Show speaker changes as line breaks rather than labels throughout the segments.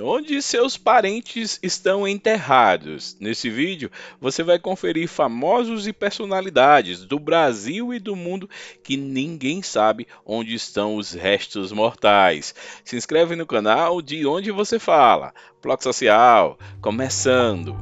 onde seus parentes estão enterrados. Nesse vídeo, você vai conferir famosos e personalidades do Brasil e do mundo que ninguém sabe onde estão os restos mortais. Se inscreve no canal de onde você fala. Bloco Social, começando!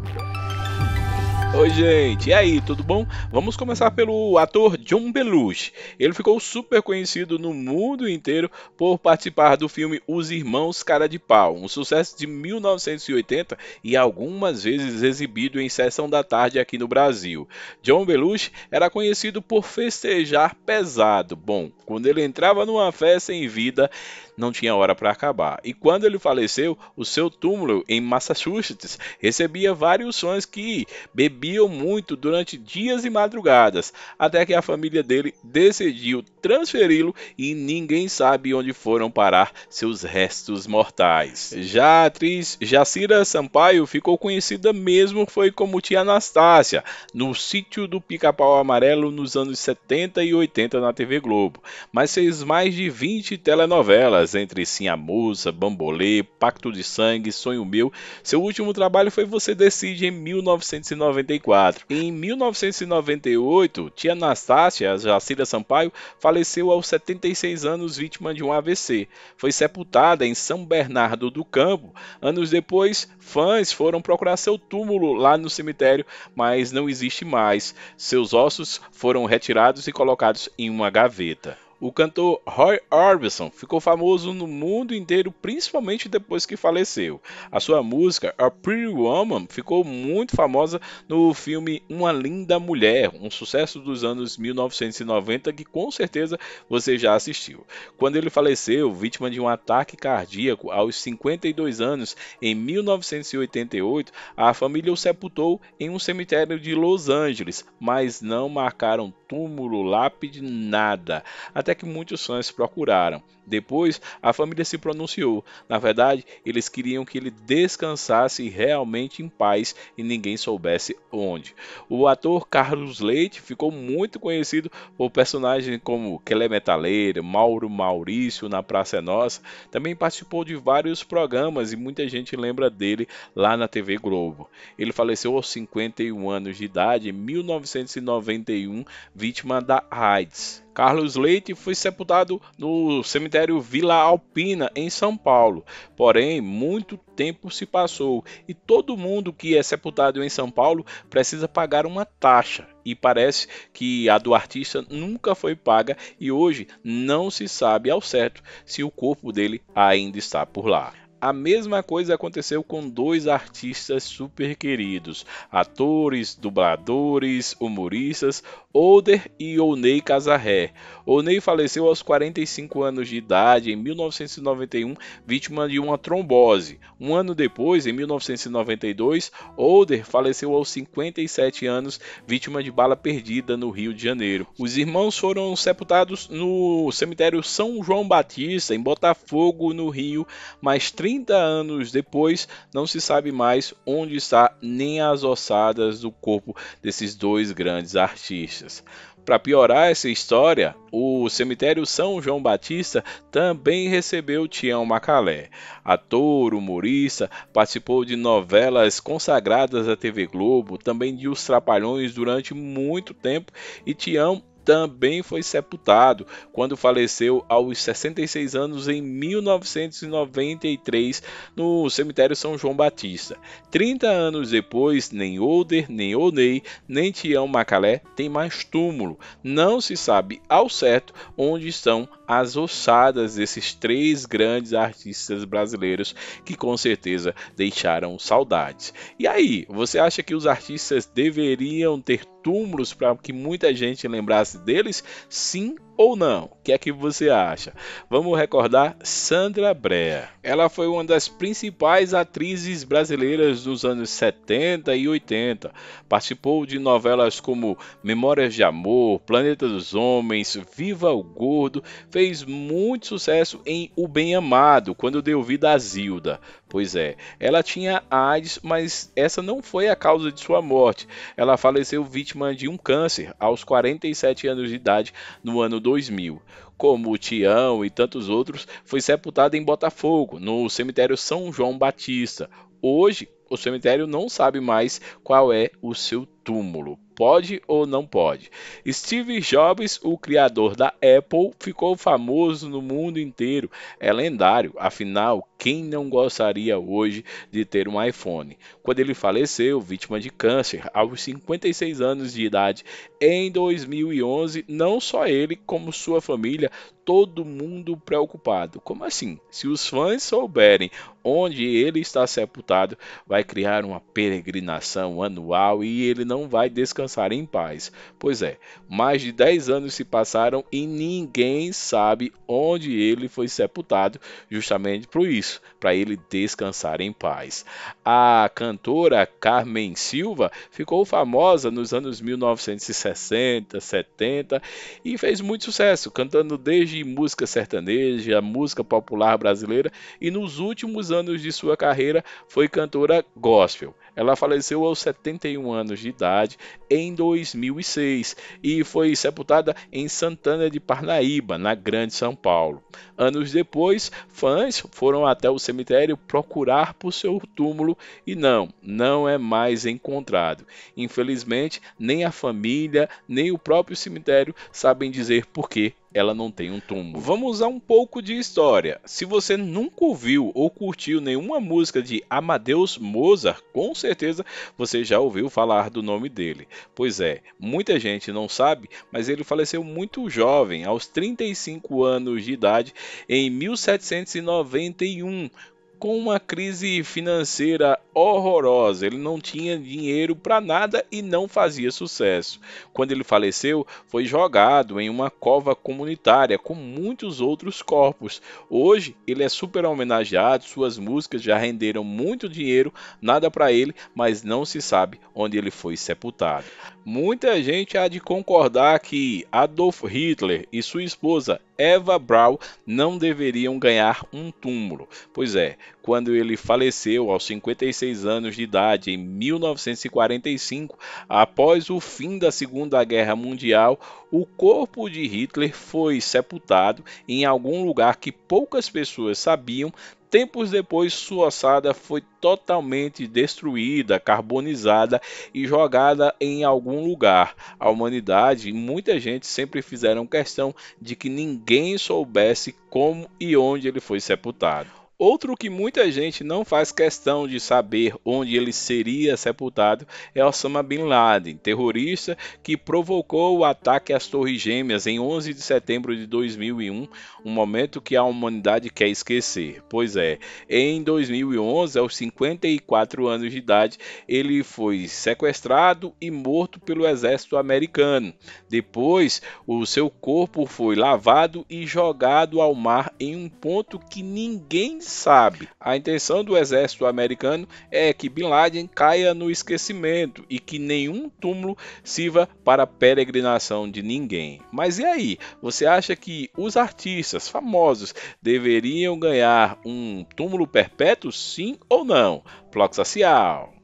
Oi, gente. E aí, tudo bom? Vamos começar pelo ator John Belushi. Ele ficou super conhecido no mundo inteiro por participar do filme Os Irmãos Cara de Pau, um sucesso de 1980 e algumas vezes exibido em sessão da tarde aqui no Brasil. John Belushi era conhecido por festejar pesado. Bom, quando ele entrava numa festa em vida, não tinha hora para acabar. E quando ele faleceu, o seu túmulo em Massachusetts recebia vários sons que bebiam muito durante dias e madrugadas, até que a família dele decidiu transferi-lo e ninguém sabe onde foram parar seus restos mortais. Já a atriz Jacira Sampaio ficou conhecida mesmo foi como Tia Anastácia, no sítio do Pica-Pau Amarelo nos anos 70 e 80 na TV Globo, mas fez mais de 20 telenovelas entre Sim a Musa, Bambolê, Pacto de Sangue, Sonho Meu. Seu último trabalho foi Você Decide em 1994. Em 1998, tia Anastácia Jacira Sampaio faleceu aos 76 anos vítima de um AVC. Foi sepultada em São Bernardo do Campo. Anos depois, fãs foram procurar seu túmulo lá no cemitério, mas não existe mais. Seus ossos foram retirados e colocados em uma gaveta. O cantor Roy Orbison ficou famoso no mundo inteiro, principalmente depois que faleceu. A sua música A Pretty Woman ficou muito famosa no filme Uma Linda Mulher, um sucesso dos anos 1990 que com certeza você já assistiu. Quando ele faleceu, vítima de um ataque cardíaco aos 52 anos em 1988, a família o sepultou em um cemitério de Los Angeles, mas não marcaram túmulo, lápide, nada. Até é que muitos fãs procuraram. Depois, a família se pronunciou. Na verdade, eles queriam que ele descansasse realmente em paz e ninguém soubesse onde. O ator Carlos Leite ficou muito conhecido por personagens como Kelé Metaleiro, Mauro Maurício na Praça é Nossa. Também participou de vários programas e muita gente lembra dele lá na TV Globo. Ele faleceu aos 51 anos de idade em 1991, vítima da AIDS. Carlos Leite foi sepultado no cemitério Vila Alpina, em São Paulo. Porém, muito tempo se passou e todo mundo que é sepultado em São Paulo precisa pagar uma taxa. E parece que a do artista nunca foi paga e hoje não se sabe ao certo se o corpo dele ainda está por lá. A mesma coisa aconteceu com dois artistas super queridos, atores, dubladores, humoristas, Oder e Oney Casarré. Oney faleceu aos 45 anos de idade em 1991, vítima de uma trombose. Um ano depois, em 1992, Oder faleceu aos 57 anos, vítima de bala perdida no Rio de Janeiro. Os irmãos foram sepultados no cemitério São João Batista, em Botafogo, no Rio, mas 30 30 anos depois, não se sabe mais onde está nem as ossadas do corpo desses dois grandes artistas. Para piorar essa história, o cemitério São João Batista também recebeu Tião Macalé. Ator, humorista, participou de novelas consagradas à TV Globo, também de Os Trapalhões durante muito tempo e Tião também foi sepultado quando faleceu aos 66 anos em 1993 no cemitério São João Batista. 30 anos depois, nem Older, nem Oney, nem Tião Macalé tem mais túmulo. Não se sabe ao certo onde estão as ossadas desses três grandes artistas brasileiros que com certeza deixaram saudades. E aí, você acha que os artistas deveriam ter túmulos para que muita gente lembrasse deles, sim ou não? O que é que você acha? Vamos recordar Sandra Brea. Ela foi uma das principais atrizes brasileiras dos anos 70 e 80. Participou de novelas como Memórias de Amor, Planeta dos Homens, Viva o Gordo. Fez muito sucesso em O Bem Amado, quando deu vida a Zilda. Pois é, ela tinha AIDS, mas essa não foi a causa de sua morte. Ela faleceu vítima de um câncer aos 47 anos de idade no ano 2000, como o Tião e tantos outros, foi sepultado em Botafogo, no cemitério São João Batista. Hoje, o cemitério não sabe mais qual é o seu túmulo. Pode ou não pode? Steve Jobs, o criador da Apple, ficou famoso no mundo inteiro. É lendário, afinal, quem não gostaria hoje de ter um iPhone? Quando ele faleceu, vítima de câncer, aos 56 anos de idade, em 2011, não só ele, como sua família, todo mundo preocupado. Como assim? Se os fãs souberem onde ele está sepultado, vai criar uma peregrinação anual e ele não não vai descansar em paz. Pois é, mais de 10 anos se passaram e ninguém sabe onde ele foi sepultado, justamente por isso, para ele descansar em paz. A cantora Carmen Silva ficou famosa nos anos 1960, 70 e fez muito sucesso, cantando desde música sertaneja, música popular brasileira e nos últimos anos de sua carreira foi cantora gospel. Ela faleceu aos 71 anos de idade cidade em 2006 e foi sepultada em Santana de Parnaíba, na Grande São Paulo. Anos depois, fãs foram até o cemitério procurar por seu túmulo e não, não é mais encontrado. Infelizmente, nem a família, nem o próprio cemitério sabem dizer por que ela não tem um túmulo. Vamos usar um pouco de história. Se você nunca ouviu ou curtiu nenhuma música de Amadeus Mozart, com certeza você já ouviu falar do nome dele. Pois é, muita gente não sabe, mas ele faleceu muito jovem, aos 35 anos de idade, em 1791 com uma crise financeira horrorosa. Ele não tinha dinheiro para nada e não fazia sucesso. Quando ele faleceu, foi jogado em uma cova comunitária com muitos outros corpos. Hoje, ele é super homenageado, suas músicas já renderam muito dinheiro, nada para ele, mas não se sabe onde ele foi sepultado. Muita gente há de concordar que Adolf Hitler e sua esposa Eva Braun não deveriam ganhar um túmulo. Pois é, quando ele faleceu aos 56 anos de idade em 1945, após o fim da Segunda Guerra Mundial, o corpo de Hitler foi sepultado em algum lugar que poucas pessoas sabiam, Tempos depois, sua ossada foi totalmente destruída, carbonizada e jogada em algum lugar. A humanidade e muita gente sempre fizeram questão de que ninguém soubesse como e onde ele foi sepultado. Outro que muita gente não faz questão de saber onde ele seria sepultado é Osama Bin Laden, terrorista que provocou o ataque às Torres Gêmeas em 11 de setembro de 2001, um momento que a humanidade quer esquecer. Pois é, em 2011, aos 54 anos de idade, ele foi sequestrado e morto pelo exército americano. Depois, o seu corpo foi lavado e jogado ao mar em um ponto que ninguém sabe. A intenção do exército americano é que Bin Laden caia no esquecimento e que nenhum túmulo sirva para peregrinação de ninguém. Mas e aí? Você acha que os artistas famosos deveriam ganhar um túmulo perpétuo, sim ou não? Bloco social.